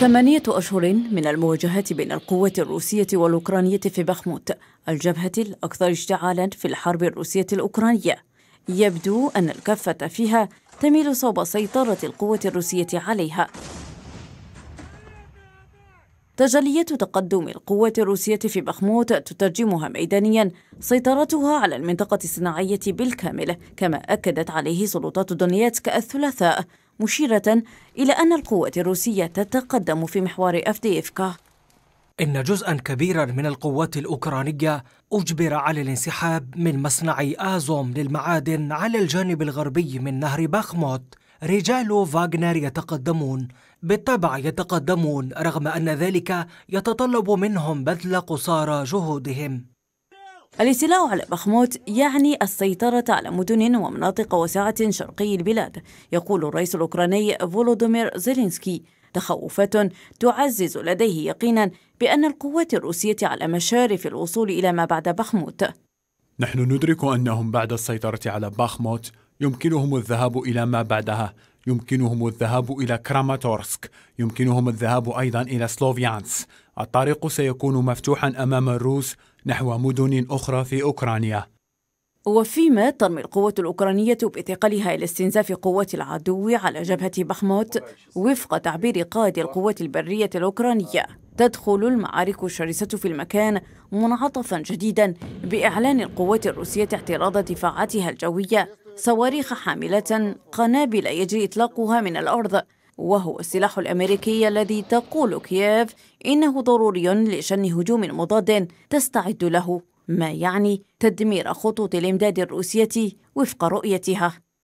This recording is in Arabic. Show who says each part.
Speaker 1: ثمانية أشهر من المواجهات بين القوة الروسية والأوكرانية في بخموت الجبهة الأكثر اشتعالا في الحرب الروسية الأوكرانية يبدو أن الكفة فيها تميل صوب سيطرة القوة الروسية عليها تجليات تقدم القوة الروسية في بخموت تترجمها ميدانيا سيطرتها على المنطقة الصناعية بالكامل كما أكدت عليه سلطات دونيتسك الثلاثاء مشيرة إلى أن القوة الروسية تتقدم في محور أفديفكا
Speaker 2: إن جزءا كبيرا من القوات الأوكرانية أجبر على الانسحاب من مصنع آزوم للمعادن على الجانب الغربي من نهر باخموت رجال فاغنر يتقدمون بالطبع يتقدمون رغم أن ذلك يتطلب منهم بذل قصارى جهودهم
Speaker 1: الاستيلاء على بخموت يعني السيطرة على مدن ومناطق واسعة شرقي البلاد يقول الرئيس الأوكراني فولودومير زيلينسكي تخوفات تعزز لديه يقينا بأن القوات الروسية على مشارف الوصول إلى ما بعد بخموت
Speaker 3: نحن ندرك أنهم بعد السيطرة على باخموت يمكنهم الذهاب إلى ما بعدها يمكنهم الذهاب إلى كراماتورسك يمكنهم الذهاب أيضا إلى سلوفيانس الطريق سيكون مفتوحا أمام الروس نحو مدن أخرى في أوكرانيا
Speaker 1: وفيما ترمي القوة الأوكرانية باعتقالها إلى استنزاف قوات العدو على جبهة بحموت وفق تعبير قائد القوات البرية الأوكرانية تدخل المعارك الشرسة في المكان منعطفا جديدا بإعلان القوات الروسية اعتراض دفاعاتها الجوية صواريخ حاملة قنابل يجري إطلاقها من الأرض وهو السلاح الأمريكي الذي تقول كييف إنه ضروري لشن هجوم مضاد تستعد له ما يعني تدمير خطوط الإمداد الروسية وفق رؤيتها